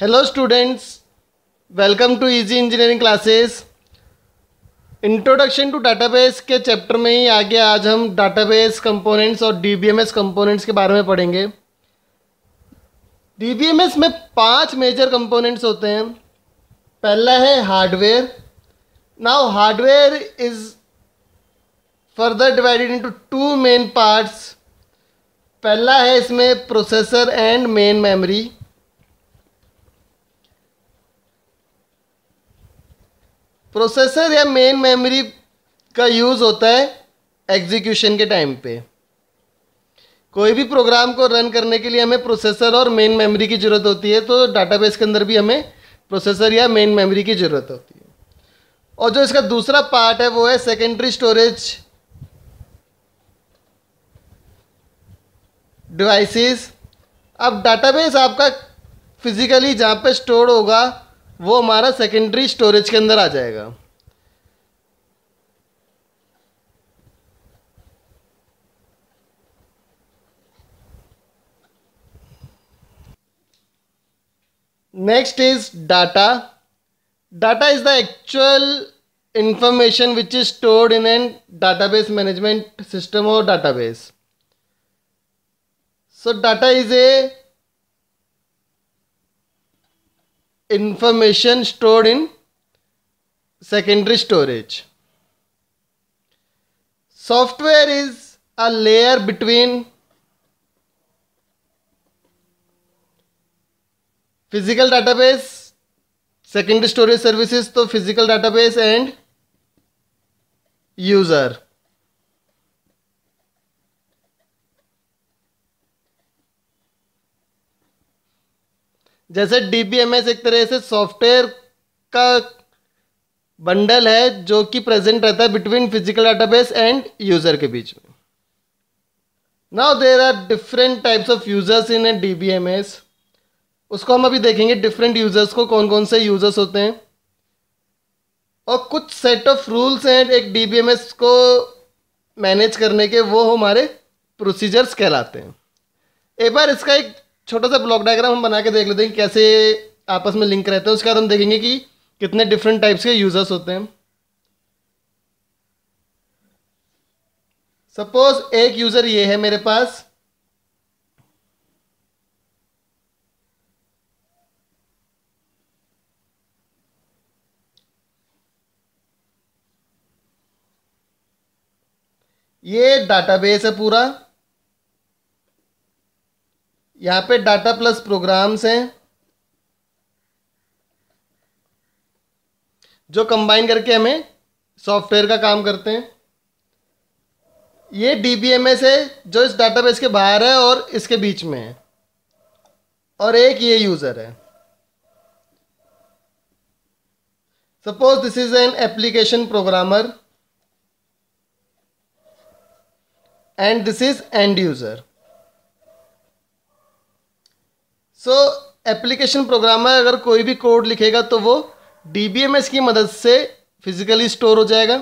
Hello students welcome to easy engineering classes introduction to database के chapter में ही आगे आज हम डाटाबेस कंपोनेंट्स और डीबीएमएस कंपोनेंट्स के बारे में पढ़ेंगे डीबीएमएस में पांच मेजर कंपोनेंट्स होते हैं पहला है hardware now hardware is further divided into two main parts पहला है इसमें processor and main memory processor या मेन मेमोरी का यूज़ होता है एग्जीक्यूशन के टाइम पे कोई भी प्रोग्राम को रन करने के लिए हमें प्रोसेसर और मेन मेमोरी की ज़रूरत होती है तो डाटाबेस के अंदर भी हमें प्रोसेसर या मेन मेमोरी की ज़रूरत होती है और जो इसका दूसरा पार्ट है वो है सेकेंडरी स्टोरेज डिवाइसेस अब डाटाबेस आपका फिज़िकली जहाँ पे स्टोर होगा वो हमारा सेकेंडरी स्टोरेज के अंदर आ जाएगा next is data data is the actual information which is stored in an database management system और database so data is a information stored in secondary storage. Software is a layer between physical database, secondary storage services, so physical database and user. जैसे DBMS एक तरह से software का bundle है जो कि present रहता है between physical database and user के बीच में now there are different types of users in a D B M S उसको हम अभी देखेंगे डिफरेंट यूजर्स को कौन कौन से यूजर्स होते हैं और कुछ सेट ऑफ रूल्स हैं एक डी बी एम एस को मैनेज करने के वो हमारे प्रोसीजर्स कहलाते हैं एक बार इसका एक छोटा सा ब्लॉक डायग्राम हम बना के देख लेते हैं कैसे आपस में लिंक रहते हैं उसके बाद हम देखेंगे कि कितने डिफरेंट टाइप्स के यूज़र्स होते हैं सपोज एक यूज़र ये है मेरे पास ये डाटाबेस है पूरा यहाँ पे डाटा प्लस प्रोग्राम्स हैं जो कंबाइन करके हमें सॉफ्टवेयर का काम करते हैं ये डी बी एम एस है जो इस बेस के बाहर है और इसके बीच में है और एक ये यूज़र है suppose this is an application programmer and this is end user so application programmer अगर कोई भी कोड लिखेगा तो वो डी की मदद से फिजिकली स्टोर हो जाएगा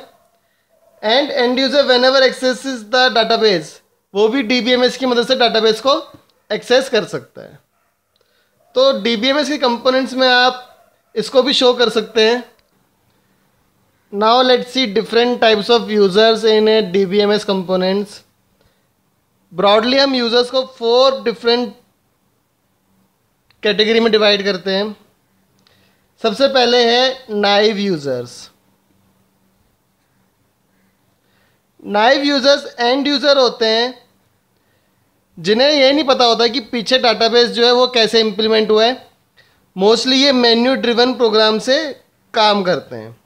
and end user whenever access the database वो भी डी की मदद से डाटाबेस को एक्सेस कर सकता है तो डी के कंपोनेंट्स में आप इसको भी शो कर सकते हैं let different types of users in a D B M S components broadly हम यूजर्स को फोर डिफरेंट कैटेगरी में डिवाइड करते हैं सबसे पहले है naive users naive users end user होते हैं जिन्हें यह नहीं पता होता कि पीछे डाटाबेस जो है वो कैसे इम्प्लीमेंट हुआ है मोस्टली ये मेन्यू ड्रिवन प्रोग्राम से काम करते हैं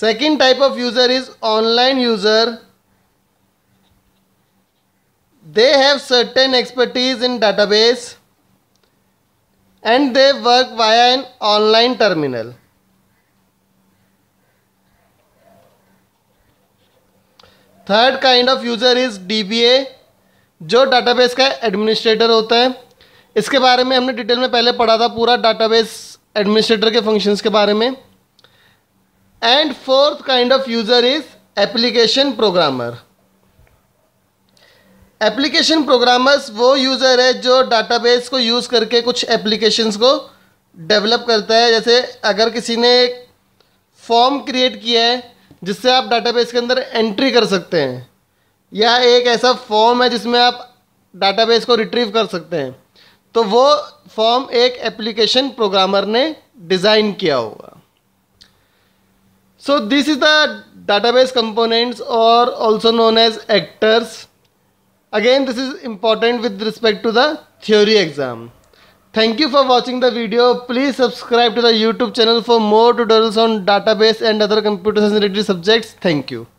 second type of user is online user they have certain expertise in database and they work via an online terminal. Third kind of user is DBA जो database का administrator होता है इसके बारे में हमने डिटेल में पहले पढ़ा था पूरा डाटाबेस एडमिनिस्ट्रेटर के फंक्शंस के बारे में and fourth kind of user is application programmer application programmers वो यूज़र है जो डाटाबेस को यूज़ करके कुछ एप्लीकेशंस को डेवलप करता है जैसे अगर किसी ने एक फॉर्म क्रिएट किया है जिससे आप डाटाबेस के अंदर एंट्री कर सकते हैं या एक ऐसा फॉर्म है जिसमें आप डाटाबेस को रिट्रीव कर सकते हैं तो वो फॉर्म एक एप्लीकेशन प्रोग्रामर ने डिज़ाइन किया होगा so this is the base components और also known as actors Again, this is important with respect to the theory exam. Thank you for watching the video. Please subscribe to the YouTube channel for more tutorials on database and other computer science related subjects. Thank you.